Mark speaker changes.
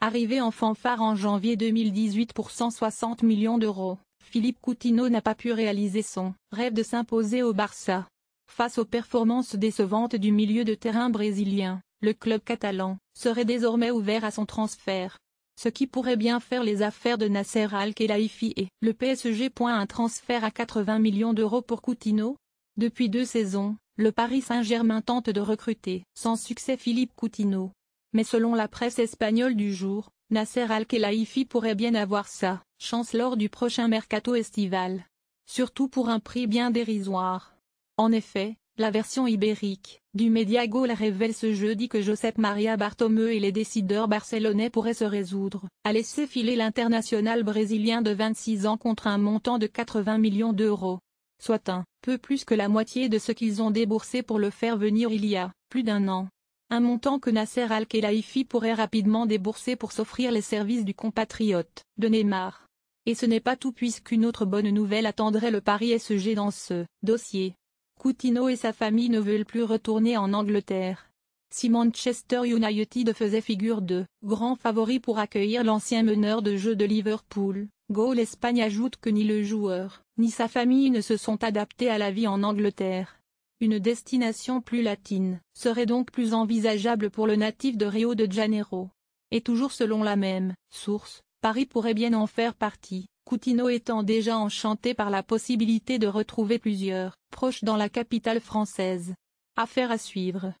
Speaker 1: Arrivé en fanfare en janvier 2018 pour 160 millions d'euros, Philippe Coutinho n'a pas pu réaliser son rêve de s'imposer au Barça. Face aux performances décevantes du milieu de terrain brésilien, le club catalan serait désormais ouvert à son transfert ce qui pourrait bien faire les affaires de Nasser Al-Khelaifi et le PSG. Un transfert à 80 millions d'euros pour Coutinho. Depuis deux saisons, le Paris Saint-Germain tente de recruter sans succès Philippe Coutinho. Mais selon la presse espagnole du jour, Nasser Al-Khelaifi pourrait bien avoir sa chance lors du prochain mercato estival. Surtout pour un prix bien dérisoire. En effet, la version ibérique du Média la révèle ce jeudi que Josep Maria Bartomeu et les décideurs barcelonais pourraient se résoudre à laisser filer l'international brésilien de 26 ans contre un montant de 80 millions d'euros. Soit un peu plus que la moitié de ce qu'ils ont déboursé pour le faire venir il y a plus d'un an. Un montant que Nasser Al-Khelaifi pourrait rapidement débourser pour s'offrir les services du compatriote de Neymar. Et ce n'est pas tout puisqu'une autre bonne nouvelle attendrait le Paris SG dans ce dossier. Coutinho et sa famille ne veulent plus retourner en Angleterre. Si Manchester United faisait figure de grand favori pour accueillir l'ancien meneur de jeu de Liverpool, Gaulle Espagne ajoute que ni le joueur, ni sa famille ne se sont adaptés à la vie en Angleterre. Une destination plus latine serait donc plus envisageable pour le natif de Rio de Janeiro. Et toujours selon la même source, Paris pourrait bien en faire partie, Coutinho étant déjà enchanté par la possibilité de retrouver plusieurs proche dans la capitale française. Affaire à suivre.